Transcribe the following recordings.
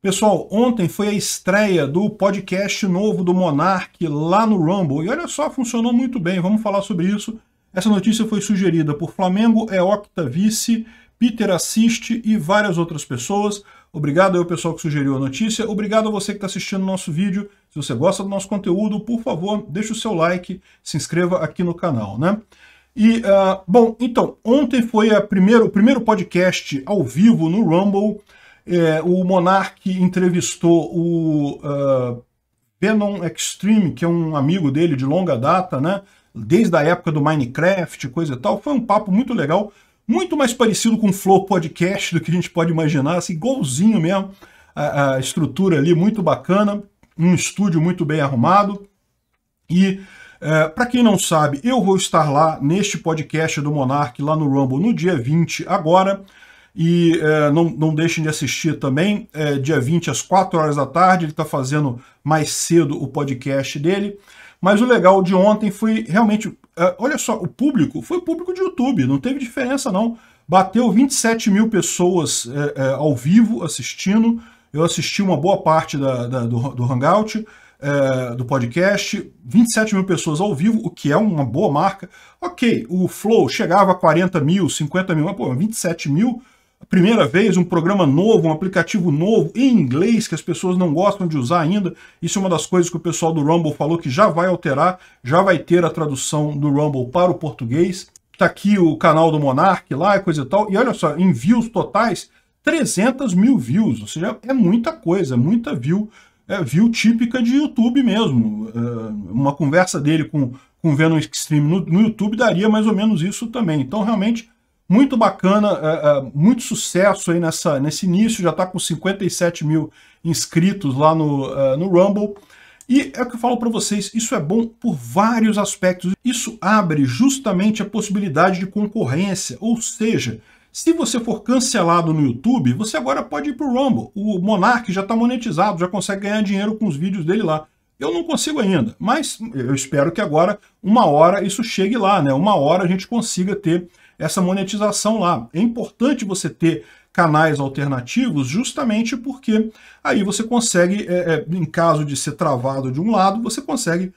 Pessoal, ontem foi a estreia do podcast novo do Monark lá no Rumble. E olha só, funcionou muito bem, vamos falar sobre isso. Essa notícia foi sugerida por Flamengo, é octa vice, Peter assiste e várias outras pessoas. Obrigado ao pessoal que sugeriu a notícia. Obrigado a você que está assistindo o nosso vídeo. Se você gosta do nosso conteúdo, por favor, deixe o seu like, se inscreva aqui no canal, né? E, uh, bom, então, ontem foi primeiro, o primeiro podcast ao vivo no Rumble. É, o Monark entrevistou o uh, Venom Extreme, que é um amigo dele de longa data, né? Desde a época do Minecraft, coisa e tal. Foi um papo muito legal, muito mais parecido com o Flow Podcast do que a gente pode imaginar, assim, igualzinho mesmo. A, a estrutura ali muito bacana, um estúdio muito bem arrumado. E é, para quem não sabe, eu vou estar lá neste podcast do Monark, lá no Rumble, no dia 20 agora. E é, não, não deixem de assistir também, é, dia 20 às 4 horas da tarde, ele está fazendo mais cedo o podcast dele. Mas o legal de ontem foi realmente, é, olha só, o público foi o público de YouTube, não teve diferença não. Bateu 27 mil pessoas é, é, ao vivo assistindo, eu assisti uma boa parte da, da, do, do Hangout, é, do podcast, 27 mil pessoas ao vivo, o que é uma boa marca. Ok, o Flow chegava a 40 mil, 50 mil, mas pô, 27 mil primeira vez, um programa novo, um aplicativo novo em inglês que as pessoas não gostam de usar ainda. Isso é uma das coisas que o pessoal do Rumble falou que já vai alterar, já vai ter a tradução do Rumble para o português. Tá aqui o canal do Monark lá e coisa e tal. E olha só, em views totais, 300 mil views. Ou seja, é muita coisa, é muita view. É view típica de YouTube mesmo. É, uma conversa dele com, com Venom Extreme no, no YouTube daria mais ou menos isso também. Então, realmente, muito bacana, é, é, muito sucesso aí nessa, nesse início, já está com 57 mil inscritos lá no, é, no Rumble. E é o que eu falo para vocês, isso é bom por vários aspectos. Isso abre justamente a possibilidade de concorrência, ou seja, se você for cancelado no YouTube, você agora pode ir para o Rumble. O Monark já está monetizado, já consegue ganhar dinheiro com os vídeos dele lá. Eu não consigo ainda, mas eu espero que agora, uma hora, isso chegue lá, né? Uma hora a gente consiga ter essa monetização lá. É importante você ter canais alternativos justamente porque aí você consegue, é, é em caso de ser travado de um lado, você consegue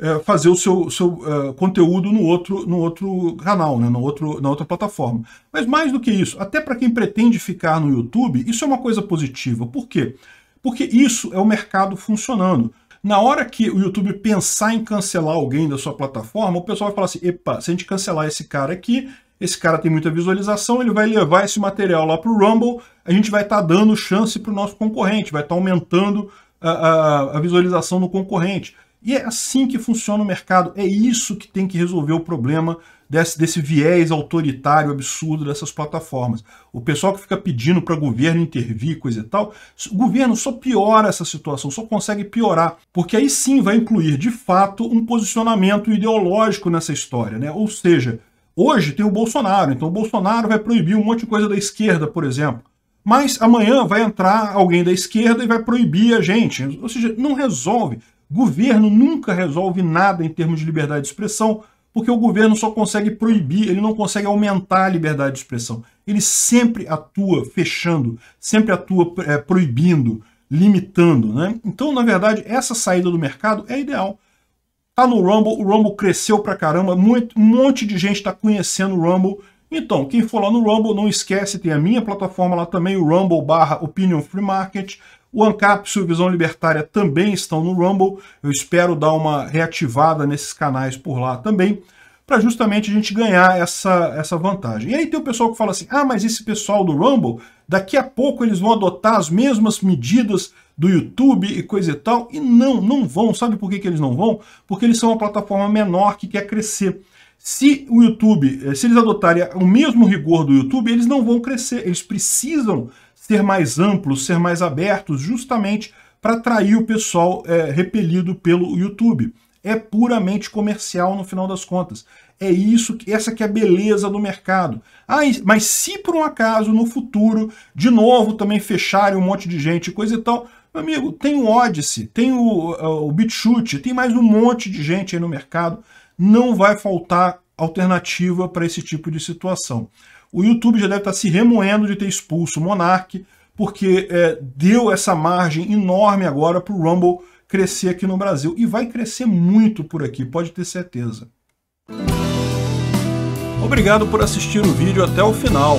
é, fazer o seu, seu é, conteúdo no outro, no outro canal, né, no outro, na outra plataforma. Mas mais do que isso, até para quem pretende ficar no YouTube, isso é uma coisa positiva. Por quê? Porque isso é o mercado funcionando. Na hora que o YouTube pensar em cancelar alguém da sua plataforma, o pessoal vai falar assim, epa, se a gente cancelar esse cara aqui, esse cara tem muita visualização, ele vai levar esse material lá para o Rumble, a gente vai estar tá dando chance para o nosso concorrente, vai estar tá aumentando a, a, a visualização do concorrente. E é assim que funciona o mercado, é isso que tem que resolver o problema desse, desse viés autoritário absurdo dessas plataformas. O pessoal que fica pedindo para o governo intervir, coisa e tal, o governo só piora essa situação, só consegue piorar, porque aí sim vai incluir, de fato, um posicionamento ideológico nessa história, né? Ou seja, Hoje tem o Bolsonaro, então o Bolsonaro vai proibir um monte de coisa da esquerda, por exemplo. Mas amanhã vai entrar alguém da esquerda e vai proibir a gente. Ou seja, não resolve. Governo nunca resolve nada em termos de liberdade de expressão, porque o governo só consegue proibir, ele não consegue aumentar a liberdade de expressão. Ele sempre atua fechando, sempre atua é, proibindo, limitando. Né? Então, na verdade, essa saída do mercado é ideal. Tá no Rumble, o Rumble cresceu pra caramba, muito, um monte de gente tá conhecendo o Rumble. Então, quem for lá no Rumble, não esquece, tem a minha plataforma lá também, o Rumble barra Opinion Free Market. O ANCAP e o Visão Libertária também estão no Rumble. Eu espero dar uma reativada nesses canais por lá também, para justamente a gente ganhar essa, essa vantagem. E aí tem o pessoal que fala assim, ah, mas esse pessoal do Rumble, daqui a pouco eles vão adotar as mesmas medidas do YouTube e coisa e tal. E não, não vão. Sabe por que, que eles não vão? Porque eles são uma plataforma menor que quer crescer. Se o YouTube, eh, se eles adotarem o mesmo rigor do YouTube, eles não vão crescer. Eles precisam ser mais amplos, ser mais abertos, justamente para atrair o pessoal é, repelido pelo YouTube. É puramente comercial no final das contas. É isso, essa que é a beleza do mercado. Ah, mas se por um acaso no futuro, de novo também fecharem um monte de gente e coisa e tal, meu amigo, tem o Odyssey, tem o, o BitChute, tem mais um monte de gente aí no mercado. Não vai faltar alternativa para esse tipo de situação. O YouTube já deve estar tá se remoendo de ter expulso o Monark, porque é, deu essa margem enorme agora para o Rumble crescer aqui no Brasil. E vai crescer muito por aqui, pode ter certeza. Obrigado por assistir o vídeo até o final.